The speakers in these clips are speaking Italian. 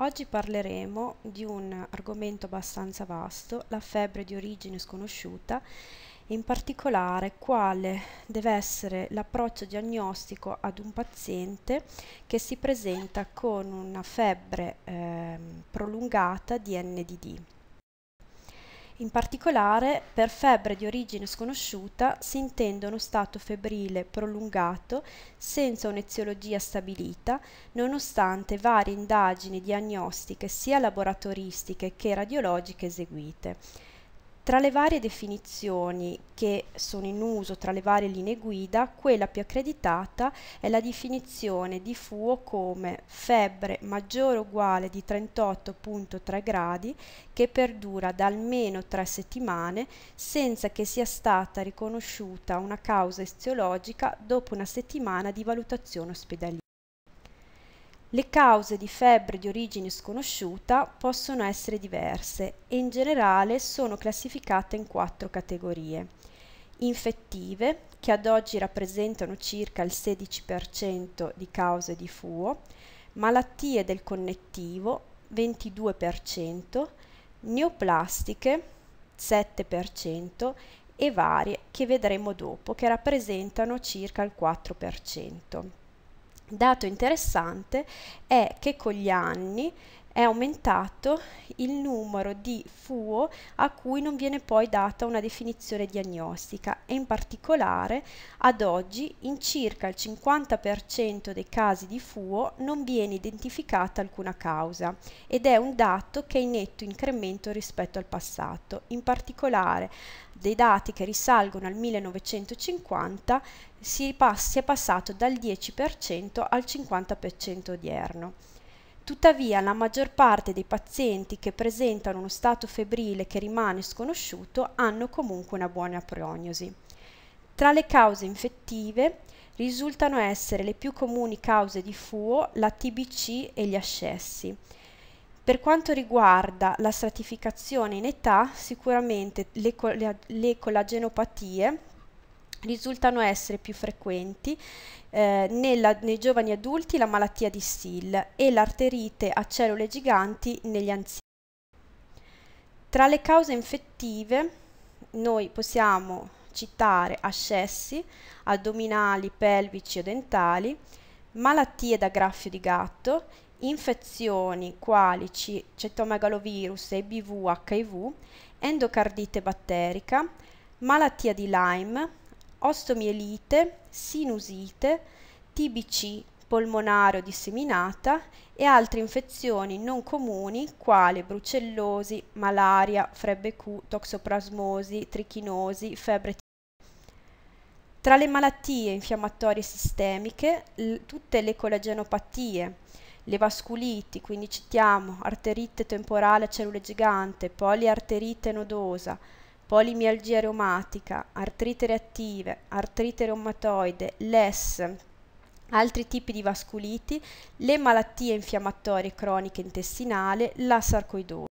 Oggi parleremo di un argomento abbastanza vasto, la febbre di origine sconosciuta, in particolare quale deve essere l'approccio diagnostico ad un paziente che si presenta con una febbre eh, prolungata di NDD. In particolare, per febbre di origine sconosciuta si intende uno stato febbrile prolungato senza un'eziologia stabilita, nonostante varie indagini diagnostiche sia laboratoristiche che radiologiche eseguite. Tra le varie definizioni che sono in uso tra le varie linee guida, quella più accreditata è la definizione di FUO come febbre maggiore o uguale di 38.3 gradi che perdura da almeno tre settimane senza che sia stata riconosciuta una causa eziologica dopo una settimana di valutazione ospedaliera. Le cause di febbre di origine sconosciuta possono essere diverse e in generale sono classificate in quattro categorie. Infettive, che ad oggi rappresentano circa il 16% di cause di FUO, malattie del connettivo, 22%, neoplastiche, 7% e varie che vedremo dopo, che rappresentano circa il 4%. Dato interessante è che con gli anni è aumentato il numero di FUO a cui non viene poi data una definizione diagnostica e in particolare ad oggi in circa il 50% dei casi di FUO non viene identificata alcuna causa ed è un dato che è in netto incremento rispetto al passato. In particolare dei dati che risalgono al 1950 si, pass si è passato dal 10% al 50% odierno. Tuttavia la maggior parte dei pazienti che presentano uno stato febbrile che rimane sconosciuto hanno comunque una buona prognosi. Tra le cause infettive risultano essere le più comuni cause di FUO, la TBC e gli ascessi. Per quanto riguarda la stratificazione in età, sicuramente le, co le collagenopatie risultano essere più frequenti eh, nella, nei giovani adulti la malattia di Still e l'arterite a cellule giganti negli anziani. Tra le cause infettive noi possiamo citare ascessi addominali, pelvici o dentali, malattie da graffio di gatto, infezioni quali cetomegalovirus e BV-HIV, endocardite batterica, malattia di Lyme, ostomielite, sinusite, TBC polmonare o disseminata e altre infezioni non comuni quali brucellosi, malaria, febbre Q, toxoplasmosi, trichinosi, febbre T. Tra le malattie infiammatorie sistemiche, tutte le collagenopatie, le vasculiti, quindi citiamo arterite temporale a cellule gigante, poliarterite nodosa, polimialgia reumatica, artrite reattive, artrite reumatoide, LES, altri tipi di vasculiti, le malattie infiammatorie croniche intestinali, la sarcoidosi.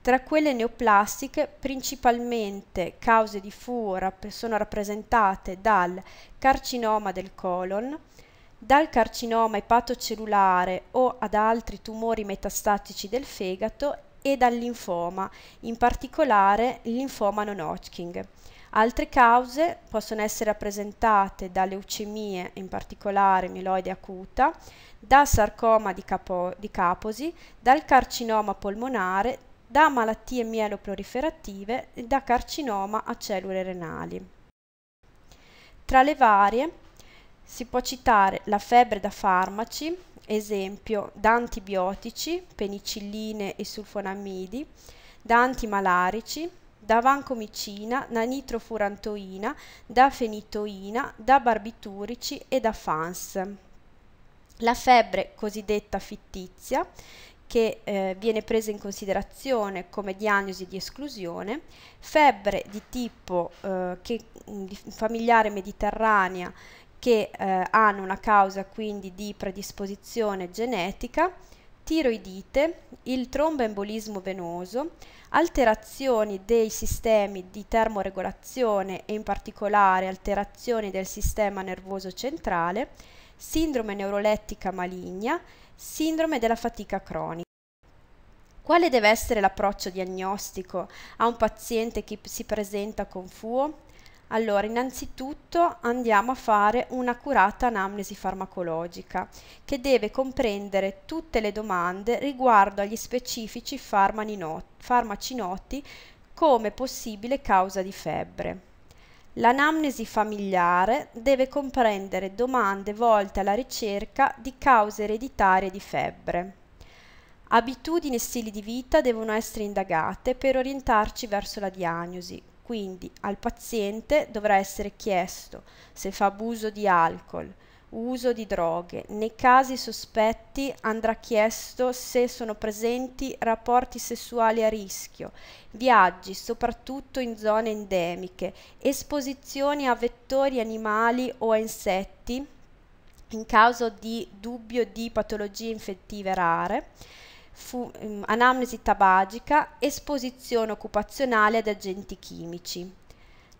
Tra quelle neoplastiche, principalmente cause di FU sono rappresentate dal carcinoma del colon, dal carcinoma epatocellulare o ad altri tumori metastatici del fegato e dal linfoma, in particolare il linfoma non Hodgkin. Altre cause possono essere rappresentate da leucemie, in particolare mieloide acuta, da sarcoma di, capo, di Kaposi, dal carcinoma polmonare, da malattie mieloproliferative e da carcinoma a cellule renali. Tra le varie si può citare la febbre da farmaci, esempio da antibiotici, penicilline e sulfonamidi, da antimalarici, da vancomicina, da nitrofurantoina, da fenitoina, da barbiturici e da FANS. La febbre cosiddetta fittizia, che eh, viene presa in considerazione come diagnosi di esclusione, febbre di tipo eh, che, mm, familiare mediterranea che eh, hanno una causa quindi di predisposizione genetica, tiroidite, il tromboembolismo venoso, alterazioni dei sistemi di termoregolazione e in particolare alterazioni del sistema nervoso centrale, sindrome neurolettica maligna, sindrome della fatica cronica. Quale deve essere l'approccio diagnostico a un paziente che si presenta con FUO? Allora, innanzitutto andiamo a fare un'accurata anamnesi farmacologica che deve comprendere tutte le domande riguardo agli specifici farmaci noti come possibile causa di febbre. L'anamnesi familiare deve comprendere domande volte alla ricerca di cause ereditarie di febbre. Abitudini e stili di vita devono essere indagate per orientarci verso la diagnosi, quindi al paziente dovrà essere chiesto se fa abuso di alcol, uso di droghe. Nei casi sospetti andrà chiesto se sono presenti rapporti sessuali a rischio, viaggi soprattutto in zone endemiche, esposizioni a vettori animali o a insetti in caso di dubbio di patologie infettive rare fu, ehm, anamnesi tabagica, esposizione occupazionale ad agenti chimici.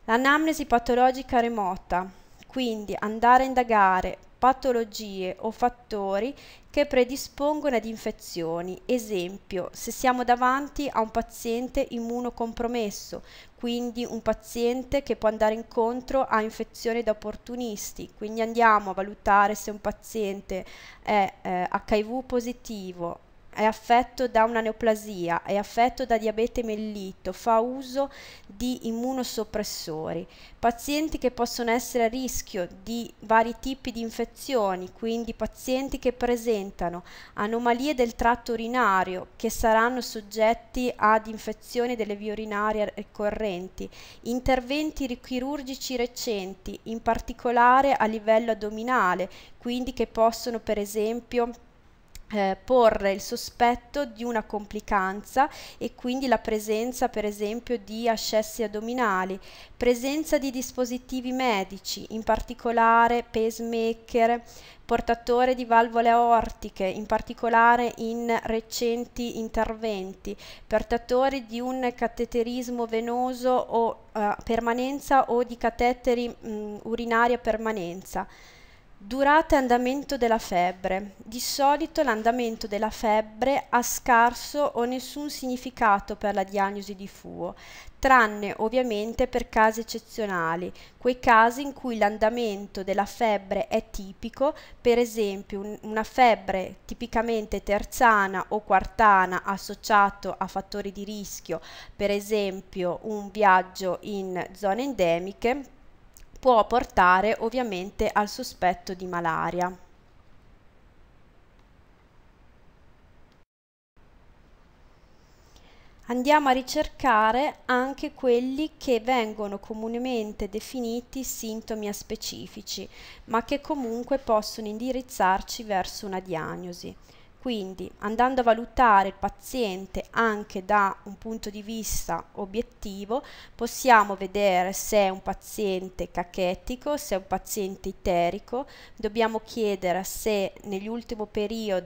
L'anamnesi patologica remota, quindi andare a indagare patologie o fattori che predispongono ad infezioni. Esempio, se siamo davanti a un paziente immunocompromesso, quindi un paziente che può andare incontro a infezioni da opportunisti, quindi andiamo a valutare se un paziente è eh, HIV positivo, è affetto da una neoplasia, è affetto da diabete mellito, fa uso di immunosoppressori. Pazienti che possono essere a rischio di vari tipi di infezioni, quindi pazienti che presentano anomalie del tratto urinario, che saranno soggetti ad infezioni delle vie urinarie ricorrenti, interventi chirurgici recenti, in particolare a livello addominale, quindi che possono per esempio eh, porre il sospetto di una complicanza e quindi la presenza per esempio di ascessi addominali, presenza di dispositivi medici, in particolare pacemaker, portatore di valvole aortiche, in particolare in recenti interventi, portatore di un cateterismo venoso o eh, permanenza o di cateteri mh, urinari a permanenza. Durata e andamento della febbre. Di solito l'andamento della febbre ha scarso o nessun significato per la diagnosi di FUO, tranne ovviamente per casi eccezionali, quei casi in cui l'andamento della febbre è tipico, per esempio un, una febbre tipicamente terzana o quartana associato a fattori di rischio, per esempio un viaggio in zone endemiche può portare ovviamente al sospetto di malaria. Andiamo a ricercare anche quelli che vengono comunemente definiti sintomi specifici, ma che comunque possono indirizzarci verso una diagnosi. Quindi andando a valutare il paziente anche da un punto di vista obiettivo possiamo vedere se è un paziente cachetico, se è un paziente iterico, dobbiamo chiedere se negli ultimi periodi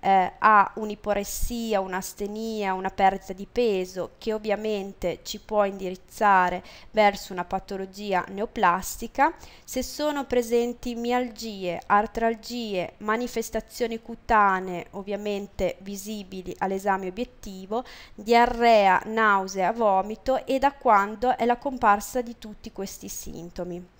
eh, ha un'iporessia, un'astenia, una perdita di peso che ovviamente ci può indirizzare verso una patologia neoplastica, se sono presenti mialgie, artralgie, manifestazioni cutanee ovviamente visibili all'esame obiettivo, diarrea, nausea, vomito e da quando è la comparsa di tutti questi sintomi.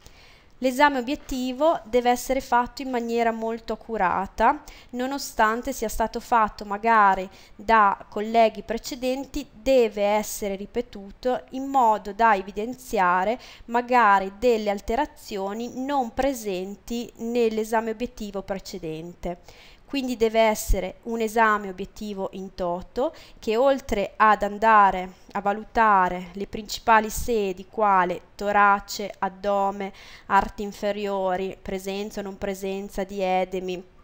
L'esame obiettivo deve essere fatto in maniera molto accurata, nonostante sia stato fatto magari da colleghi precedenti, deve essere ripetuto in modo da evidenziare magari delle alterazioni non presenti nell'esame obiettivo precedente quindi deve essere un esame obiettivo in toto che oltre ad andare a valutare le principali sedi quale torace, addome, arti inferiori, presenza o non presenza di edemi,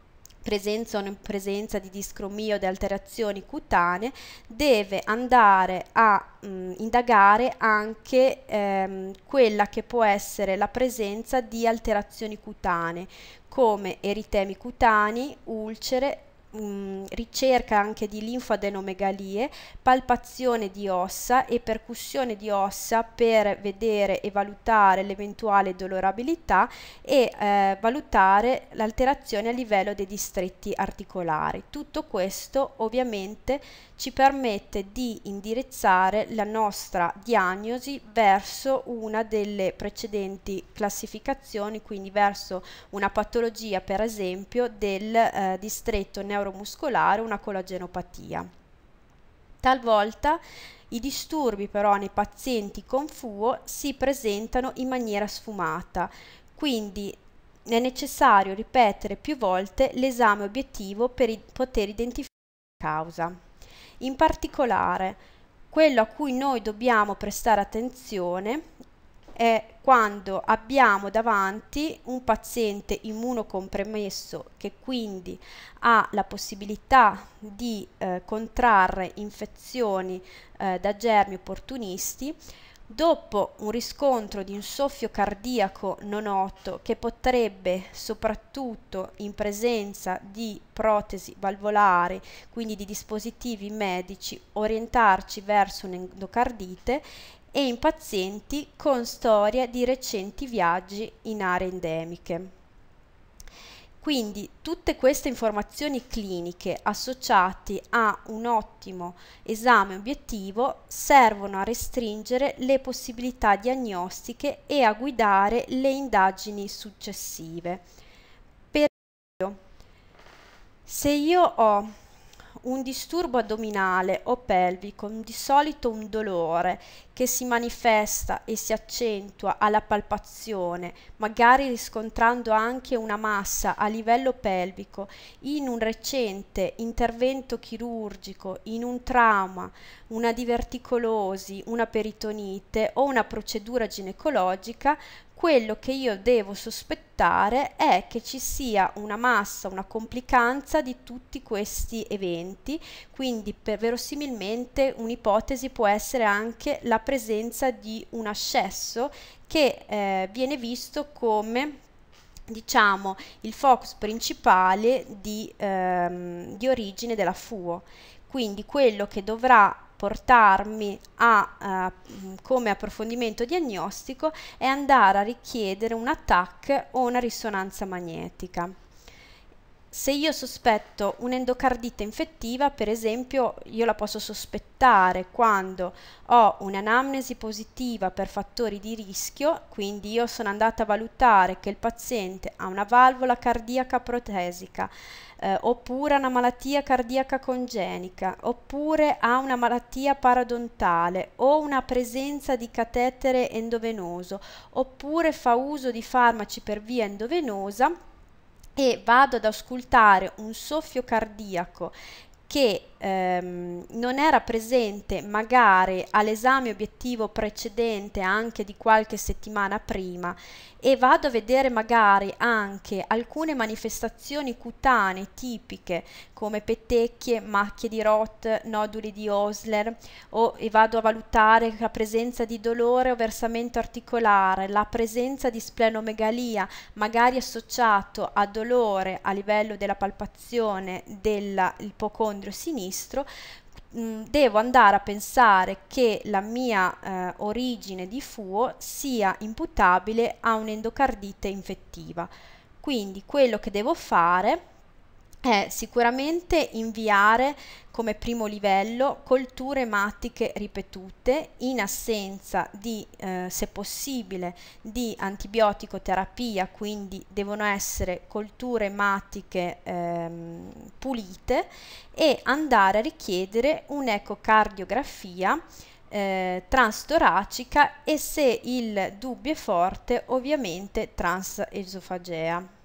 presenza o non presenza di discromia o di alterazioni cutanee, deve andare a mh, mm, indagare anche ehm, quella che può essere la presenza di alterazioni cutanee come eritemi cutanei, ulcere, ricerca anche di linfadenomegalie, palpazione di ossa e percussione di ossa per vedere e valutare l'eventuale dolorabilità e eh, valutare l'alterazione a livello dei distretti articolari. Tutto questo ovviamente ci permette di indirizzare la nostra diagnosi verso una delle precedenti classificazioni, quindi verso una patologia per esempio del eh, distretto neurologico neuromuscolare una collagenopatia. Talvolta i disturbi però nei pazienti con FUO si presentano in maniera sfumata, quindi è necessario ripetere più volte l'esame obiettivo per poter identificare la causa. In particolare, quello a cui noi dobbiamo prestare attenzione è quando abbiamo davanti un paziente immunocompremesso che quindi ha la possibilità di eh, contrarre infezioni eh, da germi opportunisti dopo un riscontro di un soffio cardiaco non noto che potrebbe soprattutto in presenza di protesi valvolari, quindi di dispositivi medici, orientarci verso un'endocardite e in pazienti con storia di recenti viaggi in aree endemiche. Quindi tutte queste informazioni cliniche associate a un ottimo esame obiettivo servono a restringere le possibilità diagnostiche e a guidare le indagini successive. Per esempio, se io ho un disturbo addominale o pelvico, di solito un dolore che si manifesta e si accentua alla palpazione, magari riscontrando anche una massa a livello pelvico in un recente intervento chirurgico, in un trauma, una diverticolosi, una peritonite o una procedura ginecologica, quello che io devo sospettare è che ci sia una massa, una complicanza di tutti questi eventi, quindi per verosimilmente un'ipotesi può essere anche la presenza di un ascesso che eh, viene visto come diciamo il focus principale di, ehm, di origine della FUO quindi quello che dovrà portarmi a uh, come approfondimento diagnostico è andare a richiedere un attack o una risonanza magnetica se io sospetto un'endocardite infettiva, per esempio, io la posso sospettare quando ho un'anamnesi positiva per fattori di rischio, quindi io sono andata a valutare che il paziente ha una valvola cardiaca protesica, eh, oppure una malattia cardiaca congenica, oppure ha una malattia parodontale o una presenza di catetere endovenoso, oppure fa uso di farmaci per via endovenosa e vado ad auscultare un soffio cardiaco che ehm, non era presente magari all'esame obiettivo precedente anche di qualche settimana prima e vado a vedere magari anche alcune manifestazioni cutanee tipiche come pettecchie, macchie di Roth, noduli di Osler o e vado a valutare la presenza di dolore o versamento articolare, la presenza di splenomegalia magari associato a dolore a livello della palpazione dell'ipocondrio sinistro sinistro, mm, devo andare a pensare che la mia eh, origine di fuo sia imputabile a un'endocardite infettiva. Quindi quello che devo fare è sicuramente inviare come primo livello colture ematiche ripetute in assenza di, eh, se possibile, di terapia, quindi devono essere colture ematiche ehm, pulite e andare a richiedere un'ecocardiografia eh, transtoracica e se il dubbio è forte ovviamente transesofagea.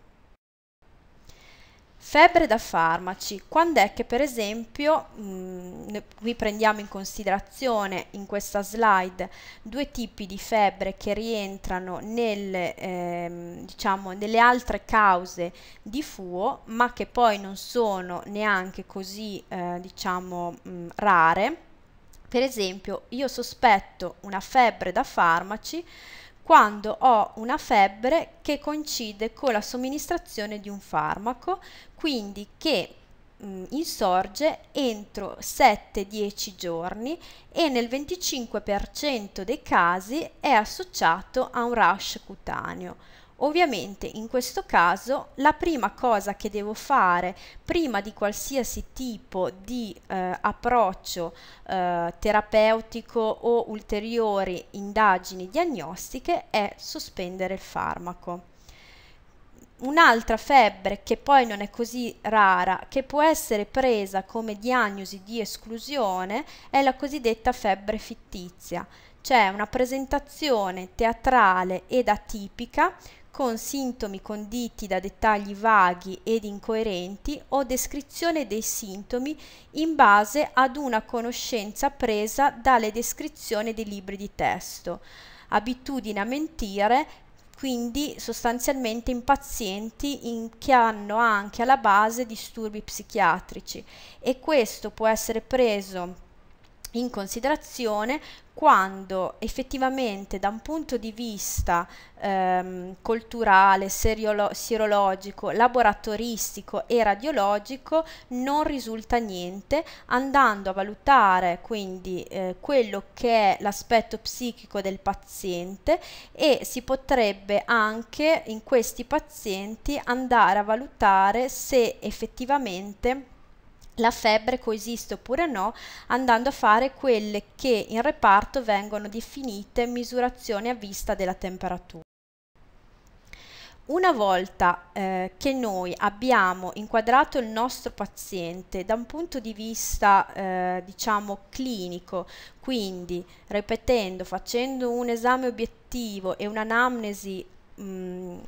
Febbre da farmaci, quando è che per esempio, mh, mm, qui prendiamo in considerazione in questa slide due tipi di febbre che rientrano nelle, ehm, diciamo, nelle altre cause di FUO ma che poi non sono neanche così eh, diciamo, mh, mm, rare. Per esempio io sospetto una febbre da farmaci quando ho una febbre che coincide con la somministrazione di un farmaco, quindi che mh, mm, insorge entro 7-10 giorni e nel 25% dei casi è associato a un rash cutaneo. Ovviamente in questo caso la prima cosa che devo fare prima di qualsiasi tipo di eh, approccio eh, terapeutico o ulteriori indagini diagnostiche è sospendere il farmaco. Un'altra febbre che poi non è così rara, che può essere presa come diagnosi di esclusione, è la cosiddetta febbre fittizia, cioè una presentazione teatrale ed atipica con sintomi conditi da dettagli vaghi ed incoerenti o descrizione dei sintomi in base ad una conoscenza presa dalle descrizioni dei libri di testo, abitudine a mentire quindi sostanzialmente in pazienti in, che hanno anche alla base disturbi psichiatrici e questo può essere preso in considerazione quando effettivamente da un punto di vista ehm, culturale, seriolo- sierologico, laboratoristico e radiologico non risulta niente, andando a valutare quindi eh, quello che è l'aspetto psichico del paziente e si potrebbe anche in questi pazienti andare a valutare se effettivamente la febbre coesiste oppure no, andando a fare quelle che in reparto vengono definite misurazioni a vista della temperatura. Una volta eh, che noi abbiamo inquadrato il nostro paziente da un punto di vista eh, diciamo clinico, quindi ripetendo, facendo un esame obiettivo e un'anamnesi mh, mm,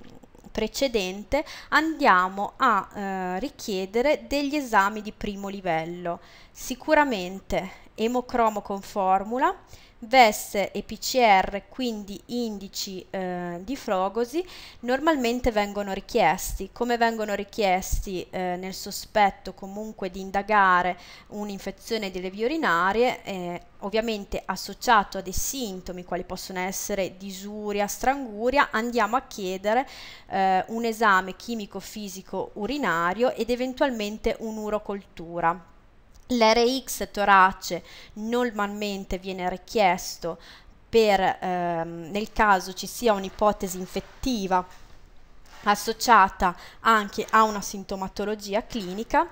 precedente andiamo a eh, richiedere degli esami di primo livello, sicuramente emocromo con formula, VES e PCR, quindi indici eh, di Frogosi, normalmente vengono richiesti. Come vengono richiesti eh, nel sospetto comunque di indagare un'infezione delle vie urinarie, eh, ovviamente associato a dei sintomi quali possono essere disuria, stranguria, andiamo a chiedere eh, un esame chimico-fisico urinario ed eventualmente un'urocoltura. L'RX torace normalmente viene richiesto per, ehm, nel caso ci sia un'ipotesi infettiva associata anche a una sintomatologia clinica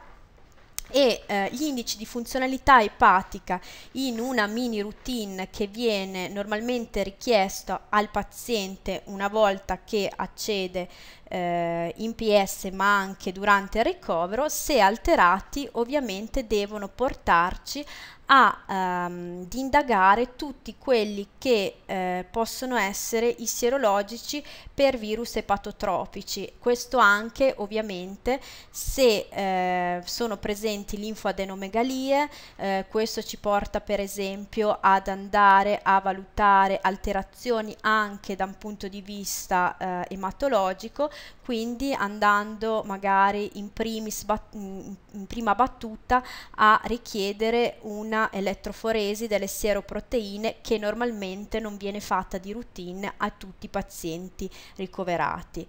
e eh, gli indici di funzionalità epatica in una mini routine che viene normalmente richiesto al paziente una volta che accede eh, in PS ma anche durante il ricovero, se alterati ovviamente devono portarci a ehm, indagare tutti quelli che eh, possono essere i sierologici per virus epatotropici. Questo anche ovviamente se eh, sono presenti linfoadenomegalie, eh, questo ci porta per esempio ad andare a valutare alterazioni anche da un punto di vista eh, ematologico quindi andando magari in, primis, in prima battuta a richiedere una elettroforesi delle sieroproteine che normalmente non viene fatta di routine a tutti i pazienti ricoverati.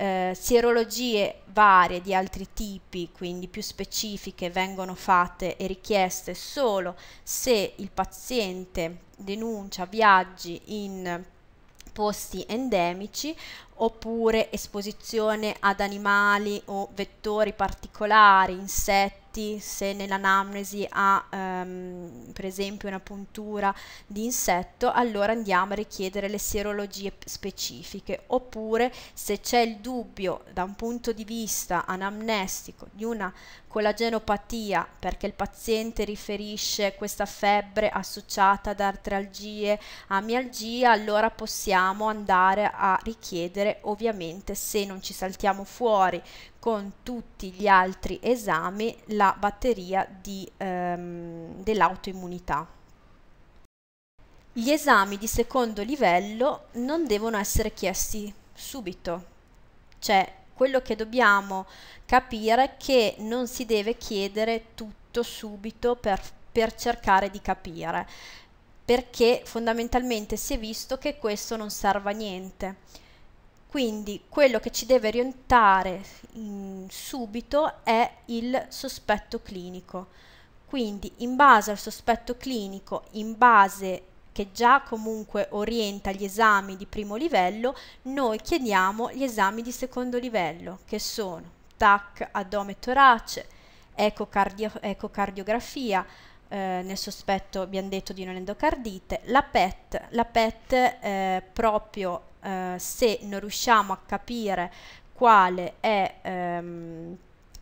Eh, sierologie varie di altri tipi, quindi più specifiche, vengono fatte e richieste solo se il paziente denuncia viaggi in posti endemici oppure esposizione ad animali o vettori particolari, insetti insetti, se nell'anamnesi ha ehm, per esempio una puntura di insetto, allora andiamo a richiedere le sierologie specifiche, oppure se c'è il dubbio da un punto di vista anamnestico di una collagenopatia perché il paziente riferisce questa febbre associata ad artralgie, a mialgia, allora possiamo andare a richiedere ovviamente se non ci saltiamo fuori con tutti gli altri esami la batteria ehm, dell'autoimmunità. Gli esami di secondo livello non devono essere chiesti subito, cioè quello che dobbiamo capire è che non si deve chiedere tutto subito per, per cercare di capire, perché fondamentalmente si è visto che questo non serve a niente quindi quello che ci deve orientare in, mm, subito è il sospetto clinico. Quindi in base al sospetto clinico, in base che già comunque orienta gli esami di primo livello, noi chiediamo gli esami di secondo livello, che sono TAC, addome torace, ecocardio ecocardiografia, eh, nel sospetto abbiamo detto di non endocardite, la PET, la PET eh, proprio eh, se non riusciamo a capire quale è ehm,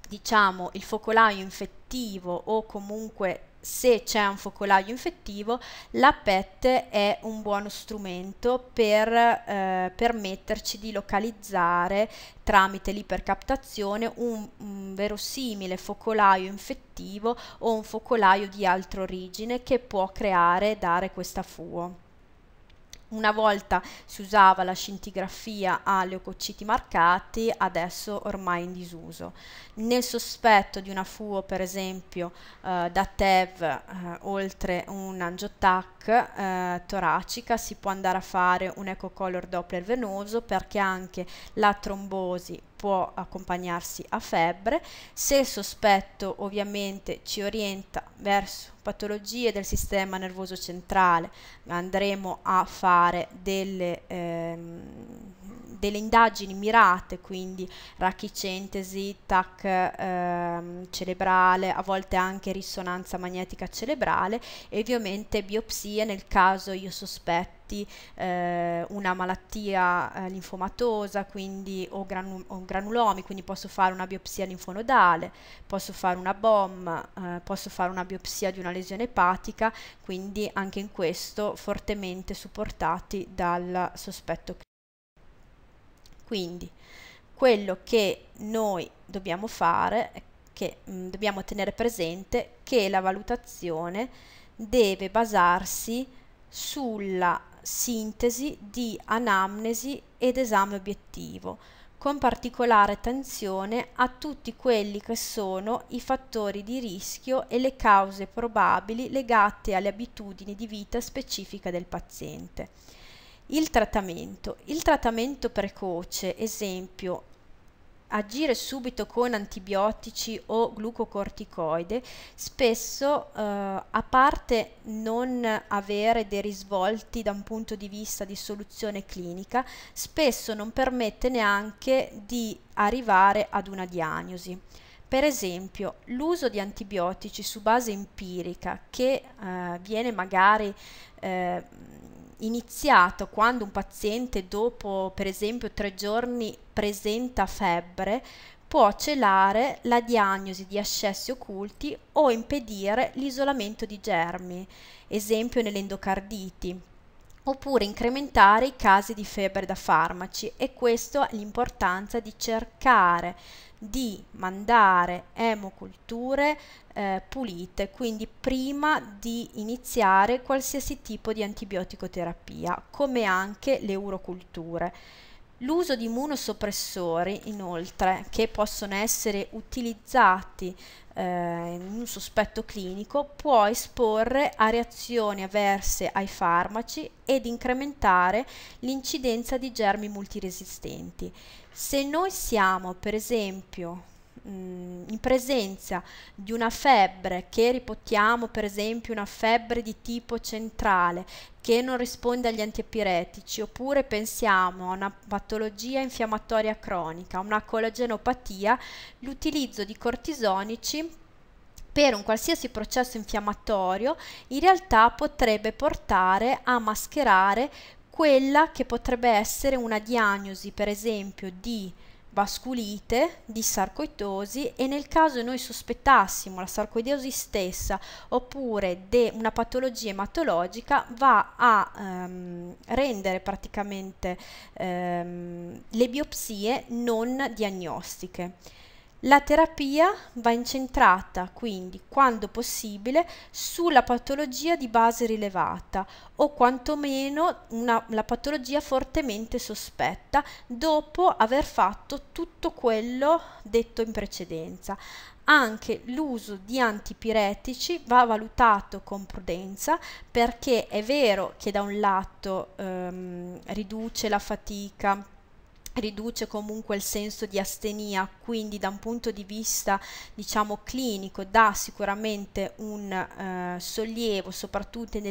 diciamo il focolaio infettivo o comunque se c'è un focolaio infettivo, la PET è un buono strumento per eh, permetterci di localizzare tramite l'ipercaptazione un, un, verosimile focolaio infettivo o un focolaio di altra origine che può creare e dare questa FUO. Una volta si usava la scintigrafia a leucociti marcati, adesso ormai in disuso. Nel sospetto di una FUO, per esempio, eh, da TEV eh, oltre un angiotac eh, toracica, si può andare a fare un ecocolor Doppler venoso perché anche la trombosi può accompagnarsi a febbre. Se il sospetto ovviamente ci orienta verso patologie del sistema nervoso centrale, andremo a fare delle... Ehm, delle indagini mirate, quindi rachicentesi, TAC ehm, cerebrale, a volte anche risonanza magnetica cerebrale e ovviamente biopsie nel caso io sospetti eh, una malattia eh, linfomatosa quindi, o, granu o, granulomi, quindi posso fare una biopsia linfonodale, posso fare una BOM, eh, posso fare una biopsia di una lesione epatica, quindi anche in questo fortemente supportati dal sospetto clinico. Quindi quello che noi dobbiamo fare è che mh, mm, dobbiamo tenere presente che la valutazione deve basarsi sulla sintesi di anamnesi ed esame obiettivo, con particolare attenzione a tutti quelli che sono i fattori di rischio e le cause probabili legate alle abitudini di vita specifiche del paziente. Il trattamento. Il trattamento precoce, esempio, agire subito con antibiotici o glucocorticoide, spesso eh, a parte non avere dei risvolti da un punto di vista di soluzione clinica, spesso non permette neanche di arrivare ad una diagnosi. Per esempio, l'uso di antibiotici su base empirica che eh, viene magari eh, iniziato quando un paziente dopo per esempio tre giorni presenta febbre può celare la diagnosi di ascessi occulti o impedire l'isolamento di germi, esempio nell'endocarditi oppure incrementare i casi di febbre da farmaci e questo è l'importanza di cercare di mandare emoculture eh, pulite, quindi prima di iniziare qualsiasi tipo di antibiotico terapia, come anche le uroculture. L'uso di immunosoppressori, inoltre, che possono essere utilizzati eh, in un sospetto clinico, può esporre a reazioni avverse ai farmaci ed incrementare l'incidenza di germi multiresistenti. Se noi siamo, per esempio, Mm, in presenza di una febbre che riportiamo per esempio una febbre di tipo centrale che non risponde agli antiepiretici oppure pensiamo a una patologia infiammatoria cronica, una collagenopatia, l'utilizzo di cortisonici per un qualsiasi processo infiammatorio in realtà potrebbe portare a mascherare quella che potrebbe essere una diagnosi per esempio di vasculite, di sarcoidosi e nel caso noi sospettassimo la sarcoidosi stessa oppure una patologia ematologica va a ehm, rendere praticamente ehm, le biopsie non diagnostiche. La terapia va incentrata quindi, quando possibile, sulla patologia di base rilevata o quantomeno una, la patologia fortemente sospetta dopo aver fatto tutto quello detto in precedenza. Anche l'uso di antipiretici va valutato con prudenza perché è vero che da un lato ehm, riduce la fatica, riduce comunque il senso di astenia, quindi da un punto di vista diciamo clinico dà sicuramente un eh, sollievo soprattutto in,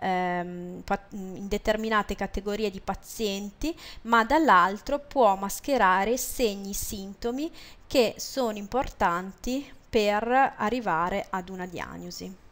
ehm, in, determinate categorie di pazienti, ma dall'altro può mascherare segni, e sintomi che sono importanti per arrivare ad una diagnosi.